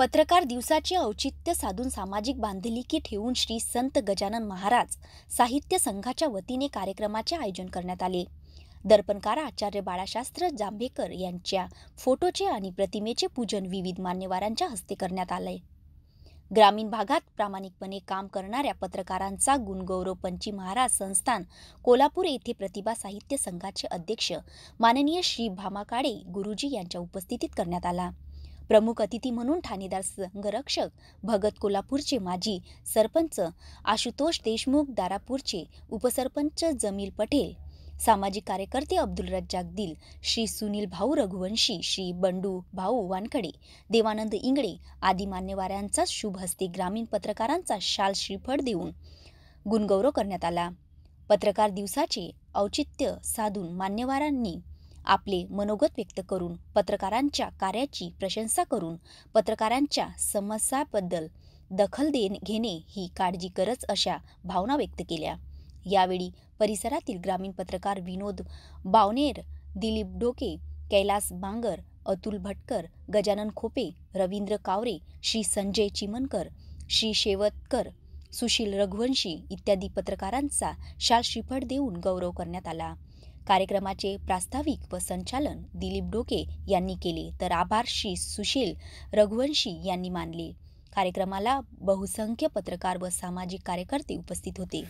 पत्रकार दिवसाचे औचित्य साधून सामाजिक बांधिलिकी ठेवून श्री संत गजानन महाराज साहित्य संघाच्या वतीने कार्यक्रमाचे आयोजन करण्यात आले दर्पणकार आचार्य बाळाशास्त्र जांभेकर यांच्या फोटोचे आणि प्रतिमेचे पूजन विविध मान्यवरांच्या हस्ते करण्यात आले ग्रामीण भागात प्रामाणिकपणे काम करणाऱ्या पत्रकारांचा गुणगौरव पंची महाराज संस्थान कोल्हापूर येथे प्रतिभा साहित्य संघाचे अध्यक्ष माननीय श्री भामाकाडे गुरुजी यांच्या उपस्थितीत करण्यात आला प्रमुख अतिथी म्हणून ठाणेदार संघरक्षक भगत कोल्हापूरचे माजी सरपंच आशुतोष देशमुख दारापूरचे उपसरपंच जमील पटेल सामाजिक कार्यकर्ते अब्दुल रज्जाक दिल श्री सुनील भाऊ रघुवंशी श्री बंडू भाऊ वानखडे देवानंद इंगळे आदी मान्यवाऱ्यांचा शुभ हस्ते ग्रामीण पत्रकारांचा शाल श्रीफळ देऊन गुणगौरव करण्यात आला पत्रकार दिवसाचे औचित्य साधून मान्यवारांनी आपले मनोगत व्यक्त करून पत्रकारांच्या कार्याची प्रशंसा करून पत्रकारांच्या समस्याबद्दल दखल दे घेणे ही काळजी करत अशा भावना व्यक्त केल्या यावेळी परिसरातील ग्रामीण पत्रकार विनोद बावनेर दिलीप डोके कैलास बांगर अतुल भटकर गजानन खोपे रवींद्र कावरे श्री संजय चिमनकर श्री शेवतकर सुशील रघुवंशी इत्यादी पत्रकारांचा शाल श्रीफळ देऊन गौरव करण्यात आला कार्यक्रमाचे प्रास्ताविक व संचालन दिलीप डोके यांनी केले तर आभार आभारशी सुशील रघुवंशी यांनी मानले कार्यक्रमाला बहुसंख्य पत्रकार व सामाजिक कार्यकर्ते उपस्थित होते